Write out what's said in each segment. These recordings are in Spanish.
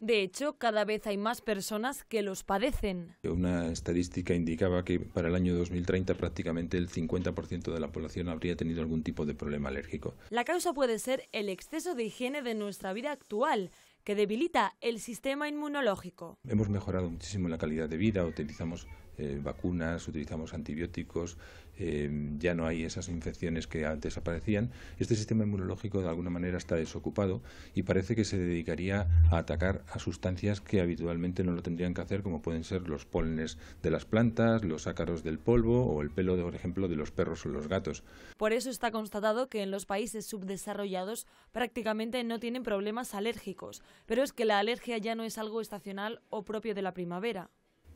De hecho, cada vez hay más personas que los padecen. Una estadística indicaba que para el año 2030 prácticamente el 50% de la población habría tenido algún tipo de problema alérgico. La causa puede ser el exceso de higiene de nuestra vida actual, que debilita el sistema inmunológico. Hemos mejorado muchísimo la calidad de vida, utilizamos eh, vacunas, utilizamos antibióticos, eh, ya no hay esas infecciones que antes aparecían. Este sistema inmunológico de alguna manera está desocupado y parece que se dedicaría a atacar a sustancias que habitualmente no lo tendrían que hacer, como pueden ser los pólenes de las plantas, los ácaros del polvo o el pelo, por ejemplo, de los perros o los gatos. Por eso está constatado que en los países subdesarrollados prácticamente no tienen problemas alérgicos, pero es que la alergia ya no es algo estacional o propio de la primavera.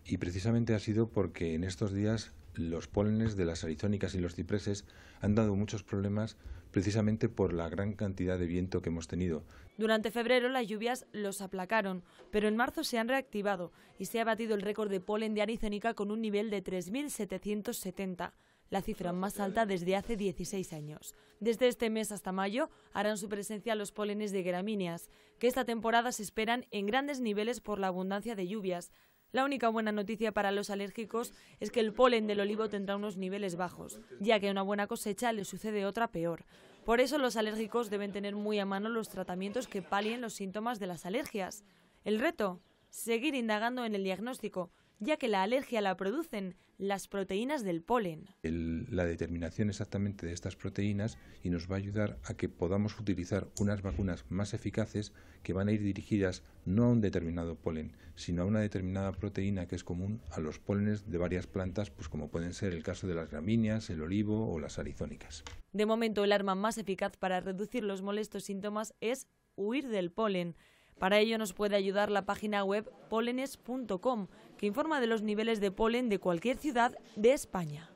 Y precisamente ha sido porque en estos días los pólenes de las arizónicas y los cipreses han dado muchos problemas precisamente por la gran cantidad de viento que hemos tenido. Durante febrero las lluvias los aplacaron, pero en marzo se han reactivado y se ha batido el récord de polen de arizónica con un nivel de 3.770 la cifra más alta desde hace 16 años. Desde este mes hasta mayo harán su presencia los pólenes de gramíneas, que esta temporada se esperan en grandes niveles por la abundancia de lluvias, la única buena noticia para los alérgicos es que el polen del olivo tendrá unos niveles bajos, ya que a una buena cosecha le sucede otra peor. Por eso los alérgicos deben tener muy a mano los tratamientos que palien los síntomas de las alergias. El reto, seguir indagando en el diagnóstico, ya que la alergia la producen las proteínas del polen. la determinación exactamente de estas proteínas y nos va a ayudar a que podamos utilizar unas vacunas más eficaces que van a ir dirigidas no a un determinado polen, sino a una determinada proteína que es común a los polenes de varias plantas, pues como pueden ser el caso de las gramíneas, el olivo o las arizónicas. De momento, el arma más eficaz para reducir los molestos síntomas es huir del polen. Para ello nos puede ayudar la página web polenes.com, que informa de los niveles de polen de cualquier ciudad de España.